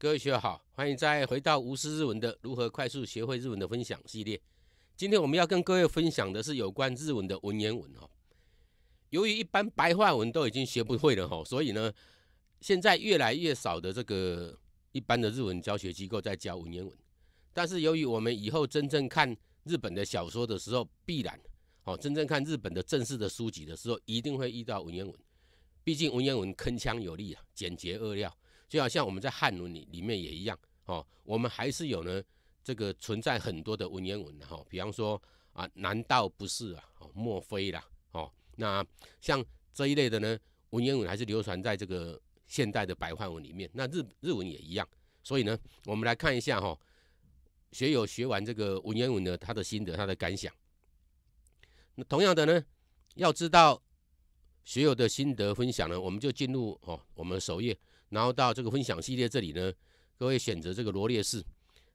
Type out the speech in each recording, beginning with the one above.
各位学友好，欢迎再回到无师日文的如何快速学会日文的分享系列。今天我们要跟各位分享的是有关日文的文言文哈。由于一般白话文都已经学不会了哈，所以呢，现在越来越少的这个一般的日文教学机构在教文言文。但是由于我们以后真正看日本的小说的时候必然，哦，真正看日本的正式的书籍的时候一定会遇到文言文。毕竟文言文铿锵有力啊，简洁扼要。就好像我们在汉文里里面也一样哦，我们还是有呢，这个存在很多的文言文的哈，比方说啊，难道不是啊？哦，莫非啦？哦，那像这一类的呢，文言文还是流传在这个现代的白话文里面。那日日文也一样，所以呢，我们来看一下哈，学友学完这个文言文的他的心得，他的感想。那同样的呢，要知道学友的心得分享呢，我们就进入哦，我们首页。然后到这个分享系列这里呢，各位选择这个罗列式。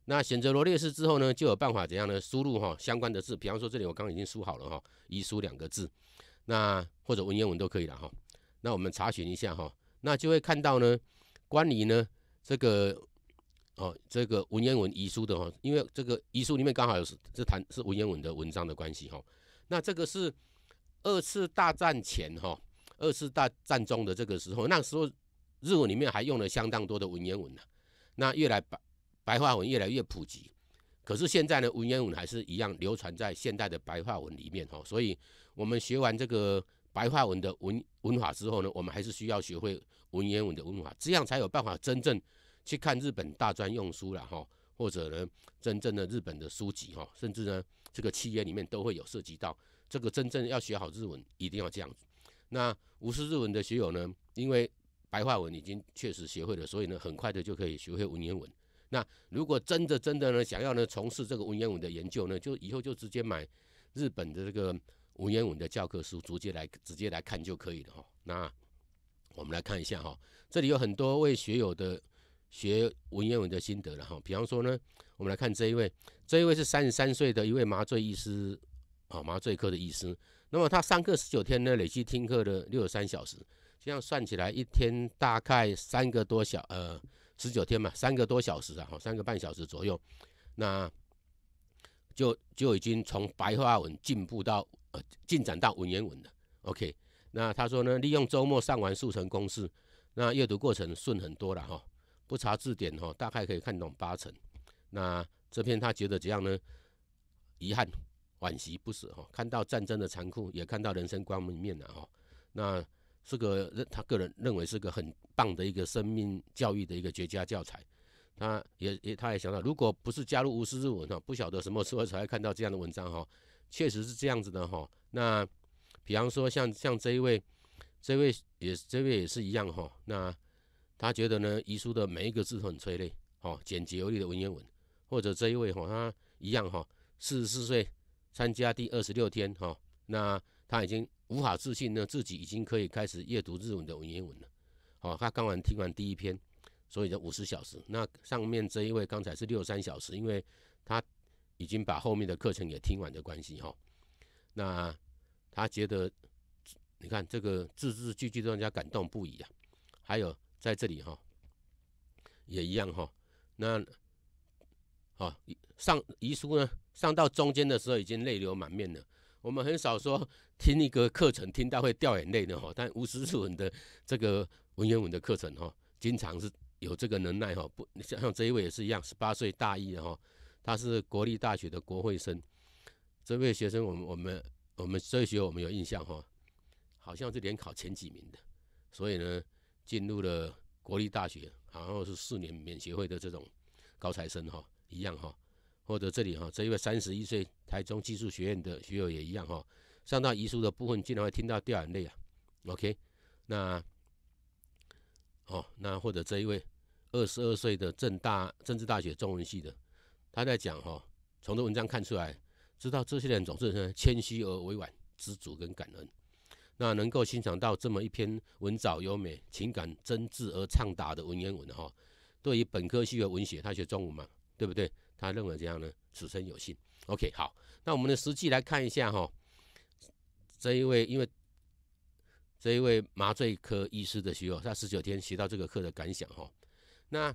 那选择罗列式之后呢，就有办法怎样呢？输入哈相关的字，比方说这里我刚刚已经输好了哈，遗书两个字，那或者文言文都可以了哈。那我们查询一下哈，那就会看到呢，关于呢这个哦这个文言文遗书的哈，因为这个遗书里面刚好是是谈是文言文的文章的关系哈。那这个是二次大战前哈，二次大战中的这个时候，那时候。日文里面还用了相当多的文言文呢，那越来白白话文越来越普及，可是现在呢文言文还是一样流传在现代的白话文里面哈，所以我们学完这个白话文的文文法之后呢，我们还是需要学会文言文的文法，这样才有办法真正去看日本大专用书了哈，或者呢真正的日本的书籍哈，甚至呢这个契约里面都会有涉及到，这个真正要学好日文一定要这样。那无视日文的学友呢，因为白话文已经确实学会了，所以呢，很快的就可以学会文言文。那如果真的真的呢，想要呢从事这个文言文的研究呢，就以后就直接买日本的这个文言文的教科书，直接来直接来看就可以了哈。那我们来看一下哈，这里有很多位学友的学文言文的心得了哈。比方说呢，我们来看这一位，这一位是三十三岁的一位麻醉医师啊，麻醉科的医师。那么他上课十九天呢，累计听课的六十三小时。这样算起来，一天大概三个多小呃十九天嘛，三个多小时啊，哈，三个半小时左右，那就就已经从白话文进步到呃进展到文言文了。OK，那他说呢，利用周末上完速成公式，那阅读过程顺很多了哈，不查字典哈，大概可以看懂八成。那这篇他觉得怎样呢？遗憾、惋惜、不舍哈，看到战争的残酷，也看到人生光明面了哈，那。是个认他个人认为是个很棒的一个生命教育的一个绝佳教材，他也也他也想到，如果不是加入无私之文哈，不晓得什么时候才会看到这样的文章哈，确实是这样子的哈。那比方说像像这一位，这位也这位也是一样哈。那他觉得呢，遗书的每一个字都很催泪哦，简洁有力的文言文，或者这一位哈，他一样哈，四十四岁参加第二十六天哈，那他已经。无法自信呢，自己已经可以开始阅读日文的文言文了。哦，他刚完听完第一篇，所以就五十小时。那上面这一位刚才是六十三小时，因为他已经把后面的课程也听完的关系。哈，那他觉得，你看这个字字句句都让家感动不已啊。还有在这里哈，也一样哈。那，哈，上遗书呢，上到中间的时候已经泪流满面了。我们很少说听一个课程听到会掉眼泪的哈，但师诗文的这个文言文的课程哈，经常是有这个能耐哈。像这一位也是一样，十八岁大一的哈，他是国立大学的国会生。这位学生，我们我们我们这一学我们有印象哈，好像是联考前几名的，所以呢进入了国立大学，然后是四年免学费的这种高材生哈，一样哈。或者这里哈，这一位三十一岁台中技术学院的学友也一样哈，上到遗书的部分竟然会听到掉眼泪啊。OK，那哦，那或者这一位二十二岁的政大政治大学中文系的，他在讲哈，从这文章看出来，知道这些人总是谦虚而委婉，知足跟感恩。那能够欣赏到这么一篇文藻优美、情感真挚而畅达的文言文哈，对于本科系的文学，他学中文嘛，对不对？他认为这样呢，此生有幸。OK，好，那我们的实际来看一下哈，这一位因为这一位麻醉科医师的学友，他十九天学到这个课的感想哈。那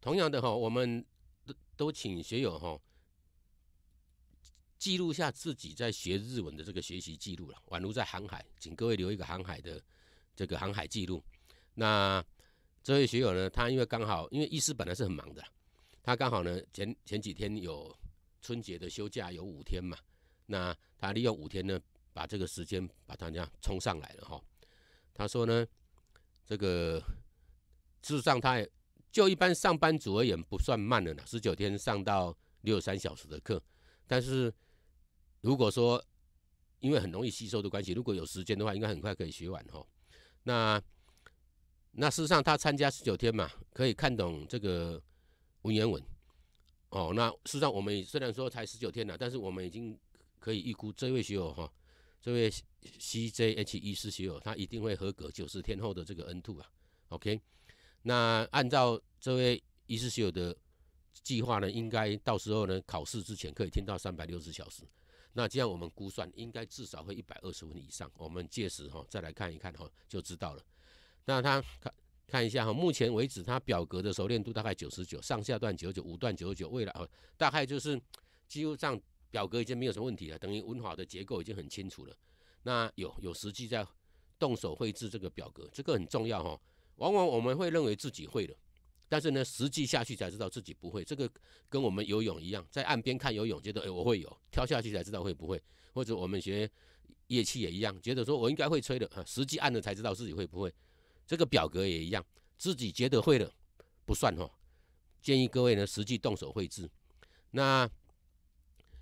同样的哈，我们都都请学友哈记录下自己在学日文的这个学习记录了，宛如在航海，请各位留一个航海的这个航海记录。那。这位学友呢，他因为刚好，因为医师本来是很忙的，他刚好呢前前几天有春节的休假有五天嘛，那他利用五天呢把这个时间把他家冲上来了哈。他说呢，这个事实上他也就一般上班族而言不算慢了呢，十九天上到六三小时的课，但是如果说因为很容易吸收的关系，如果有时间的话，应该很快可以学完哈。那。那事实上，他参加十九天嘛，可以看懂这个文言文哦。那事实上，我们虽然说才十九天了，但是我们已经可以预估这位学友哈，这位 CJH 医师学友，他一定会合格九十天后的这个 n two 啊。OK，那按照这位医师学友的计划呢，应该到时候呢考试之前可以听到三百六十小时。那这样我们估算应该至少会一百二十分以上。我们届时哈再来看一看哈，就知道了。那他看看一下哈，目前为止他表格的熟练度大概九十九，上下段九九，五段九九。未来哦，大概就是几乎上表格已经没有什么问题了，等于文法的结构已经很清楚了。那有有实际在动手绘制这个表格，这个很重要哈。往往我们会认为自己会的，但是呢，实际下去才知道自己不会。这个跟我们游泳一样，在岸边看游泳，觉得哎我会游，跳下去才知道会不会。或者我们学乐器也一样，觉得说我应该会吹的啊，实际按了才知道自己会不会。这个表格也一样，自己觉得会的不算哈。建议各位呢实际动手绘制。那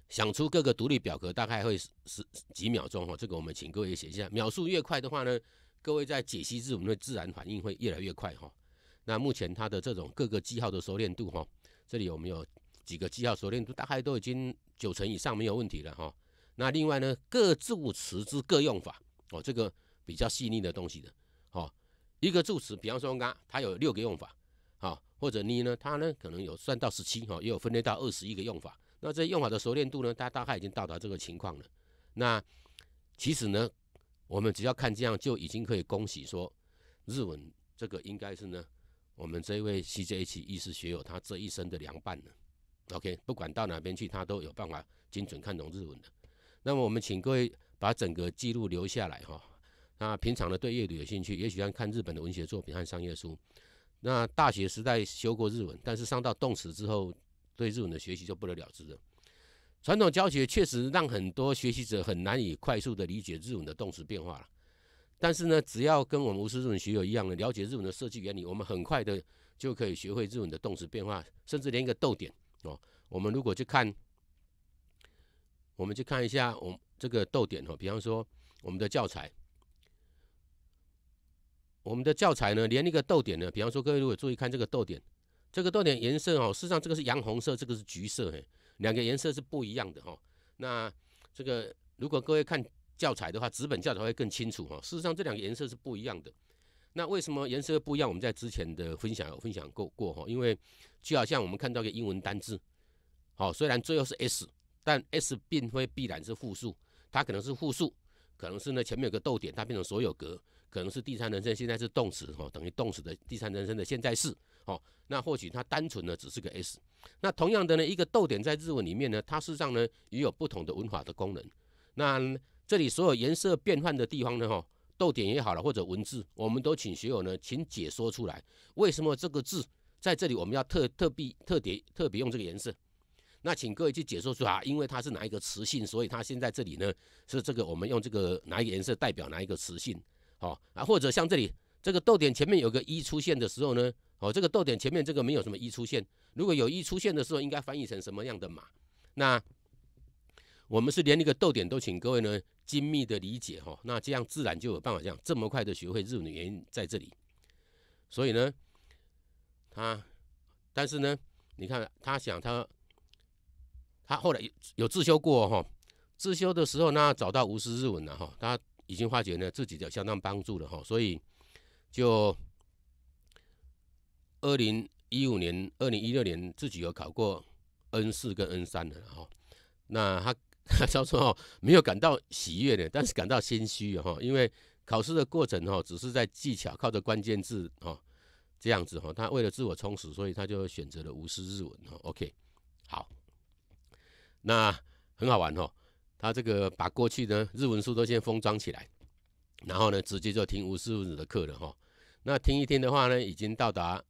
想出各个独立表格大概会十几秒钟哈。这个我们请各位写一下，秒数越快的话呢，各位在解析字我们的自然反应会越来越快哈。那目前它的这种各个记号的熟练度哈，这里我们有几个记号熟练度大概都已经九成以上没有问题了哈。那另外呢各字词之各用法哦，这个比较细腻的东西的。一个助词，比方说，刚它有六个用法，好，或者你呢，它呢可能有三到十七，哈，也有分类到二十一个用法。那这用法的熟练度呢，它大概已经到达这个情况了。那其实呢，我们只要看这样就已经可以恭喜说，日文这个应该是呢，我们这位 CJH 意识学友他这一生的凉拌了。OK，不管到哪边去，他都有办法精准看懂日文的。那么我们请各位把整个记录留下来，哈。那平常呢，对阅读有兴趣，也喜欢看日本的文学作品和商业书。那大学时代修过日文，但是上到动词之后，对日文的学习就不得了之了。传统教学确实让很多学习者很难以快速的理解日文的动词变化了。但是呢，只要跟我们吴思润学友一样的了解日文的设计原理，我们很快的就可以学会日文的动词变化，甚至连一个逗点哦。我们如果去看，我们去看一下我这个逗点哦，比方说我们的教材。我们的教材呢，连那个逗点呢，比方说各位如果注意看这个逗点，这个逗点颜色哦，事实上这个是洋红色，这个是橘色，哎，两个颜色是不一样的哈。那这个如果各位看教材的话，纸本教材会更清楚哈。事实上这两个颜色是不一样的。那为什么颜色不一样？我们在之前的分享有分享过过哈，因为就好像我们看到一个英文单字，好，虽然最后是 s，但 s 并非必然是复数，它可能是复数，可能是呢前面有个逗点，它变成所有格。可能是第三人称，现在是动词哦，等于动词的第三人称的现在式哦。那或许它单纯的只是个 s。那同样的呢，一个逗点在日文里面呢，它事实上呢也有不同的文法的功能。那这里所有颜色变换的地方呢，哈，逗点也好了，或者文字，我们都请学友呢，请解说出来，为什么这个字在这里我们要特特别特别特别用这个颜色？那请各位去解说出啊，因为它是哪一个词性，所以它现在这里呢是这个，我们用这个哪一个颜色代表哪一个词性？哦啊，或者像这里这个逗点前面有个一出现的时候呢，哦，这个逗点前面这个没有什么一出现。如果有一出现的时候，应该翻译成什么样的码？那我们是连那个逗点都请各位呢精密的理解哈，那这样自然就有办法这样这么快的学会日语原因在这里。所以呢，他，但是呢，你看他想他，他后来有有自修过哈，自修的时候呢找到无师日文了哈，他。已经化解呢，自己有相当帮助了哈，所以就二零一五年、二零一六年自己有考过 N 四跟 N 三的哈，那他他说哦没有感到喜悦的，但是感到心虚哈，因为考试的过程哈只是在技巧，靠着关键字哈这样子哈，他为了自我充实，所以他就选择了无视日文哈，OK 好，那很好玩哈。他这个把过去的日文书都先封装起来，然后呢，直接就听吴师傅的课了哈。那听一听的话呢，已经到达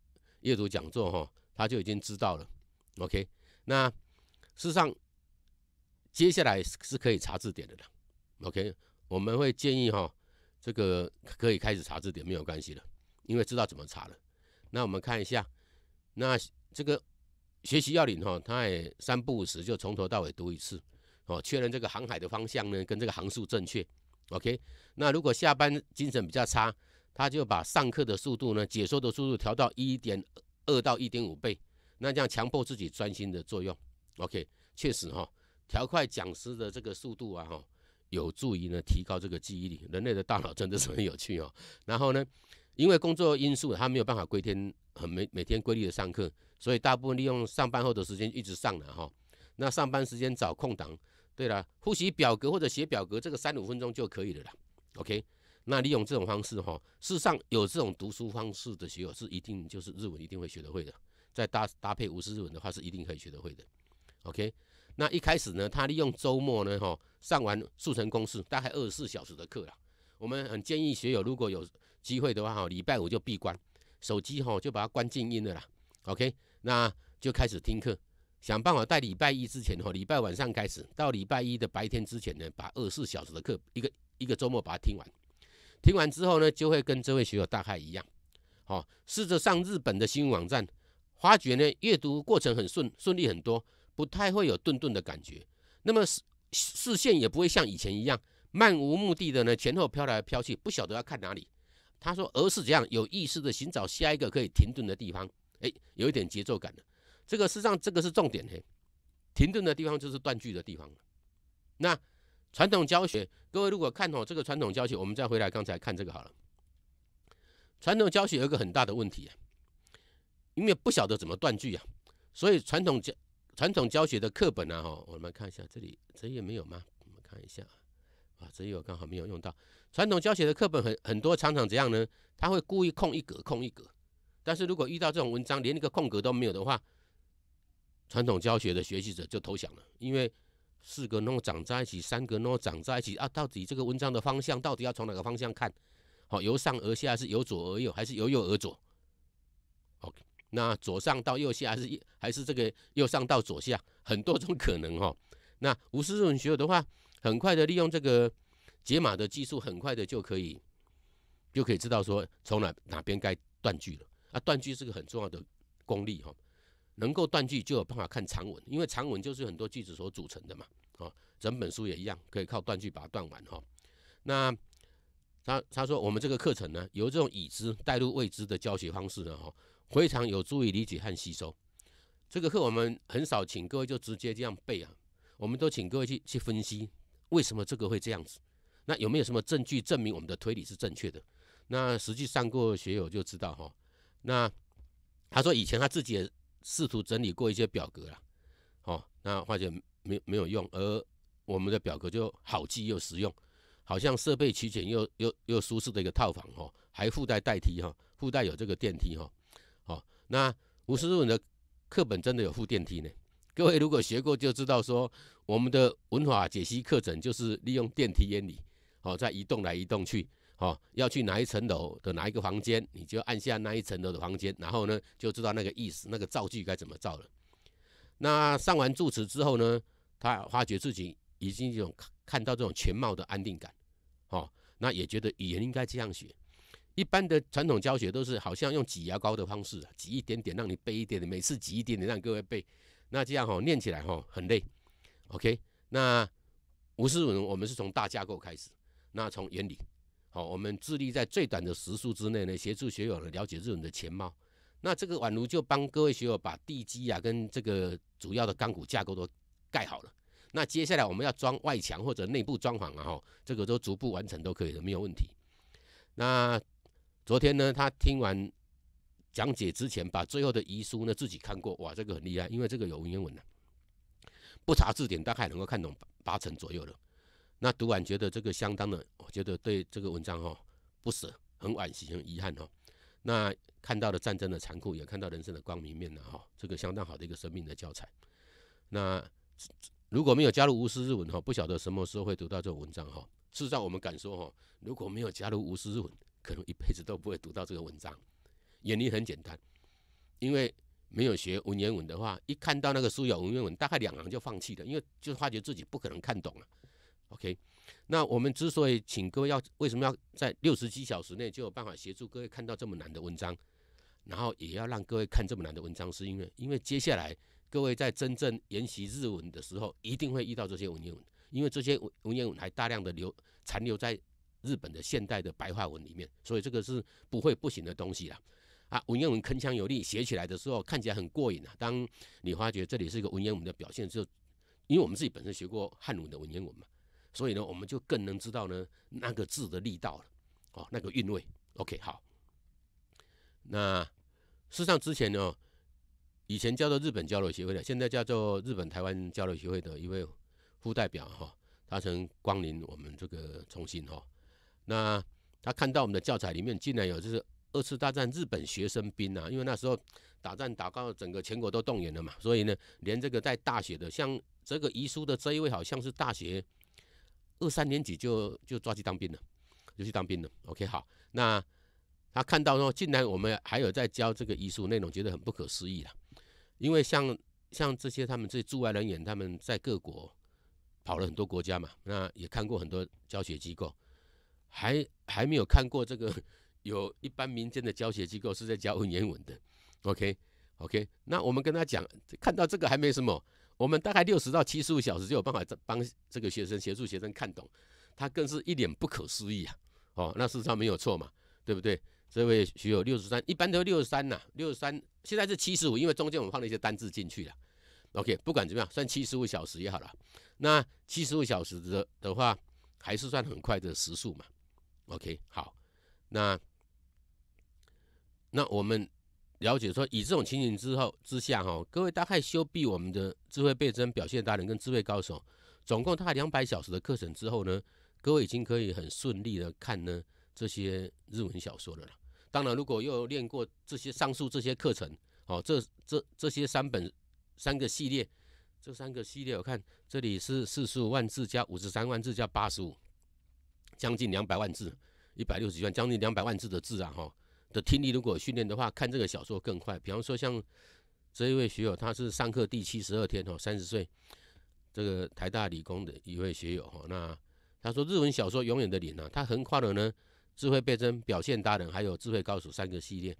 阅读讲座哈，他就已经知道了。OK，那事实上接下来是是可以查字典的了。OK，我们会建议哈，这个可以开始查字典没有关系了，因为知道怎么查了。那我们看一下，那这个学习要领哈，他也三不五时就从头到尾读一次。哦，确认这个航海的方向呢，跟这个航速正确。OK，那如果下班精神比较差，他就把上课的速度呢，解说的速度调到一点二到一点五倍，那这样强迫自己专心的作用。OK，确实哈，调快讲师的这个速度啊，哈，有助于呢提高这个记忆力。人类的大脑真的是很有趣哦。然后呢，因为工作因素，他没有办法归天，很每每天规律的上课，所以大部分利用上班后的时间一直上了哈。那上班时间找空档，对了，复习表格或者写表格，这个三五分钟就可以了啦。OK，那利用这种方式哈，事实上有这种读书方式的学友是一定就是日文一定会学得会的，再搭搭配无师日文的话是一定可以学得会的。OK，那一开始呢，他利用周末呢哈，上完速成公式大概二十四小时的课了，我们很建议学友如果有机会的话哈，礼拜五就闭关，手机哈就把它关静音的啦。OK，那就开始听课。想办法在礼拜一之前哦，礼拜晚上开始，到礼拜一的白天之前呢，把二四小时的课一个一个周末把它听完。听完之后呢，就会跟这位学友大概一样，哦，试着上日本的新闻网站，发觉呢阅读过程很顺顺利很多，不太会有顿顿的感觉。那么视视线也不会像以前一样漫无目的的呢前后飘来飘去，不晓得要看哪里。他说而是这样有意识的寻找下一个可以停顿的地方，哎，有一点节奏感了。这个事实上，这个是重点嘿，停顿的地方就是断句的地方。那传统教学，各位如果看哦这个传统教学，我们再回来刚才看这个好了。传统教学有一个很大的问题，因为不晓得怎么断句啊，所以传统教传统教学的课本啊，哈，我们看一下这里这页没有吗？我们看一下啊，这页我刚好没有用到。传统教学的课本很很多常常怎样呢？他会故意空一格，空一格。但是如果遇到这种文章，连一个空格都没有的话，传统教学的学习者就投降了，因为四个 no 长在一起，三个 no 长在一起啊，到底这个文章的方向，到底要从哪个方向看？好，由上而下，是由左而右，还是由右而左？OK，那左上到右下，还是还是这个右上到左下，很多种可能哈。那五思种学友的话，很快的利用这个解码的技术，很快的就可以就可以知道说从哪哪边该断句了。啊，断句是个很重要的功力哈。能够断句就有办法看长文，因为长文就是很多句子所组成的嘛。哦，整本书也一样，可以靠断句把它断完哈。那他他说我们这个课程呢，由这种已知带入未知的教学方式呢，哈，非常有助于理解和吸收。这个课我们很少请各位就直接这样背啊，我们都请各位去去分析为什么这个会这样子。那有没有什么证据证明我们的推理是正确的？那实际上过学友就知道哈。那他说以前他自己。试图整理过一些表格了，哦，那发现没没有用，而我们的表格就好记又实用，好像设备齐全又又又舒适的一个套房哦，还附带带梯哈，附带有这个电梯哈，哦，那吴师日文的课本真的有附电梯呢？各位如果学过就知道说，我们的文法解析课程就是利用电梯原理，哦，在移动来移动去。哦，要去哪一层楼的哪一个房间，你就按下那一层楼的房间，然后呢，就知道那个意思，那个造句该怎么造了。那上完住词之后呢，他发觉自己已经有看看到这种全貌的安定感，哦，那也觉得语言应该这样学。一般的传统教学都是好像用挤牙膏的方式，挤一点点让你背一点点，每次挤一点点让各位背，那这样哈念起来哈很累。OK，那吴思文，我们是从大架构开始，那从原理。好，我们致力在最短的时速之内呢，协助学友呢了解日本的全貌。那这个宛如就帮各位学友把地基啊跟这个主要的钢骨架构都盖好了。那接下来我们要装外墙或者内部装潢啊，哈，这个都逐步完成都可以的，没有问题。那昨天呢，他听完讲解之前，把最后的遗书呢自己看过，哇，这个很厉害，因为这个有文言文呢，不查字典大概能够看懂八成左右的。那读完觉得这个相当的，我觉得对这个文章哈不舍，很惋惜，很遗憾哈。那看到了战争的残酷，也看到人生的光明面了哈。这个相当好的一个生命的教材。那如果没有加入无私日文哈，不晓得什么时候会读到这个文章哈。至少我们敢说哈，如果没有加入无私日文，可能一辈子都不会读到这个文章。原因很简单，因为没有学文言文的话，一看到那个书有文言文，大概两行就放弃了，因为就发觉自己不可能看懂了。OK，那我们之所以请各位要为什么要在六十七小时内就有办法协助各位看到这么难的文章，然后也要让各位看这么难的文章，是因为因为接下来各位在真正研习日文的时候，一定会遇到这些文言文，因为这些文文言文还大量的留残留在日本的现代的白话文里面，所以这个是不会不行的东西啦。啊，文言文铿锵有力，写起来的时候看起来很过瘾啊。当你发觉这里是一个文言文的表现，就因为我们自己本身学过汉文的文言文嘛。所以呢，我们就更能知道呢那个字的力道了，哦，那个韵味。OK，好。那事实上之前呢，以前叫做日本交流协会的，现在叫做日本台湾交流协会的一位副代表哈，他曾光临我们这个重心哈。那他看到我们的教材里面竟然有就是二次大战日本学生兵啊，因为那时候打战打到整个全国都动员了嘛，所以呢，连这个在大学的，像这个遗书的这一位好像是大学。二三年级就就抓去当兵了，就去当兵了。OK，好，那他看到说，竟然我们还有在教这个医术内容，觉得很不可思议了。因为像像这些他们这驻外人员，他们在各国跑了很多国家嘛，那也看过很多教学机构，还还没有看过这个 有一般民间的教学机构是在教文言文的。OK，OK，那我们跟他讲，看到这个还没什么。我们大概六十到七十五小时就有办法帮这个学生协助学生看懂，他更是一脸不可思议啊！哦，那事实上没有错嘛，对不对？这位学友六十三，一般都六十三呐，六十三现在是七十五，因为中间我们放了一些单字进去了。OK，不管怎么样，算七十五小时也好了。那七十五小时的的话，还是算很快的时速嘛。OK，好，那那我们。了解说，以这种情形之后之下哈，各位大概修毕我们的智慧倍增表现达人跟智慧高手，总共大概两百小时的课程之后呢，各位已经可以很顺利的看呢这些日文小说了啦。当然，如果又练过这些上述这些课程，哦，这这这些三本三个系列，这三个系列，我看这里是四十五万字加五十三万字加八十五，将近两百万字，一百六十几万，将近两百万字的字啊哈。的听力如果训练的话，看这个小说更快。比方说像这一位学友，他是上课第七十二天哦，三十岁，这个台大理工的一位学友哈。那他说日文小说《永远的零啊，他横跨了呢智慧倍增、表现达人还有智慧高手三个系列，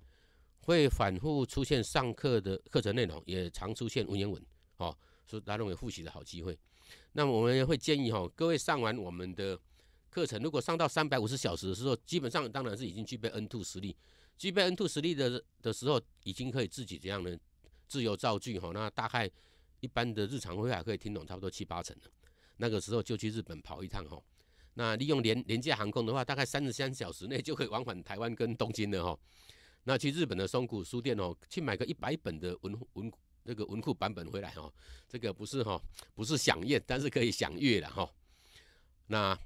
会反复出现上课的课程内容，也常出现文言文哦，是他认为复习的好机会。那我们会建议哈，各位上完我们的课程，如果上到三百五十小时，的时候，基本上当然是已经具备 n two 实力。具备 n two 实力的的时候，已经可以自己这样的自由造句哈。那大概一般的日常会话可以听懂差不多七八成的。那个时候就去日本跑一趟哈。那利用联廉价航空的话，大概三十三小时内就可以往返台湾跟东京了哈。那去日本的松谷书店哦，去买个一百本的文文那个文库版本回来哦，这个不是哈，不是享夜，但是可以享阅了哈。那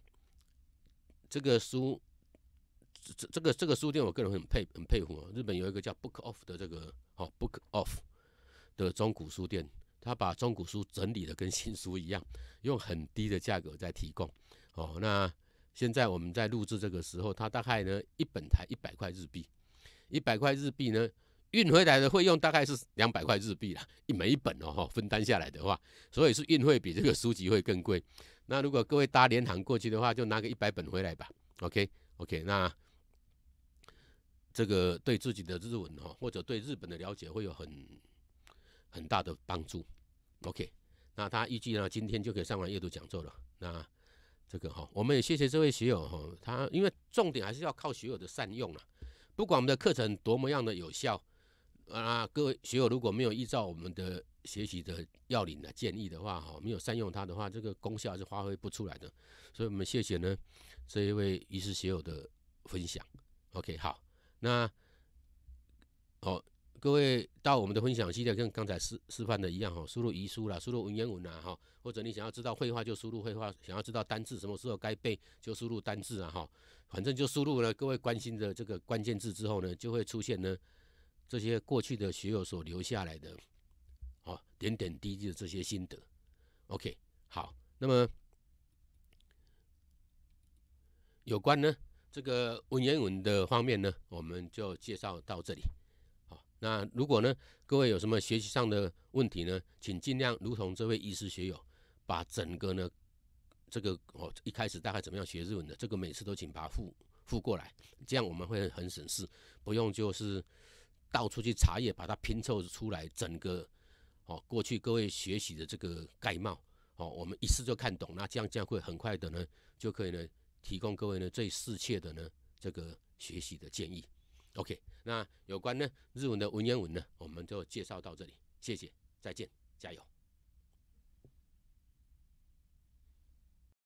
这个书。这这个这个书店，我个人很佩很佩服哦。日本有一个叫 Book Off 的这个哦，Book Off 的中古书店，他把中古书整理的跟新书一样，用很低的价格在提供哦。那现在我们在录制这个时候，他大概呢一本才一百块日币，一百块日币呢运回来的费用大概是两百块日币啦，一每一本哦分担下来的话，所以是运费比这个书籍会更贵。那如果各位搭联航过去的话，就拿个一百本回来吧。OK OK 那。这个对自己的日文哈，或者对日本的了解会有很很大的帮助。OK，那他预计呢，今天就可以上完阅读讲座了。那这个哈，我们也谢谢这位学友哈，他因为重点还是要靠学友的善用啊，不管我们的课程多么样的有效啊，各位学友如果没有依照我们的学习的要领的建议的话哈，没有善用它的话，这个功效是发挥不出来的。所以我们谢谢呢这一位医师学友的分享。OK，好。那，哦，各位到我们的分享系列，跟刚才示示范的一样哈，输入遗书啦，输入文言文啦哈，或者你想要知道绘画就输入绘画，想要知道单字什么时候该背就输入单字啊哈，反正就输入了各位关心的这个关键字之后呢，就会出现呢这些过去的学友所留下来的，哦，点点滴滴的这些心得。OK，好，那么有关呢？这个文言文的方面呢，我们就介绍到这里。好，那如果呢，各位有什么学习上的问题呢，请尽量如同这位医师学友，把整个呢，这个哦一开始大概怎么样学日文的，这个每次都请把它附附过来，这样我们会很省事，不用就是到处去查阅，把它拼凑出来整个哦过去各位学习的这个概貌哦，我们一次就看懂，那这样这样会很快的呢，就可以呢。提供各位呢最适切的呢这个学习的建议。OK，那有关呢日文的文言文呢，我们就介绍到这里。谢谢，再见，加油。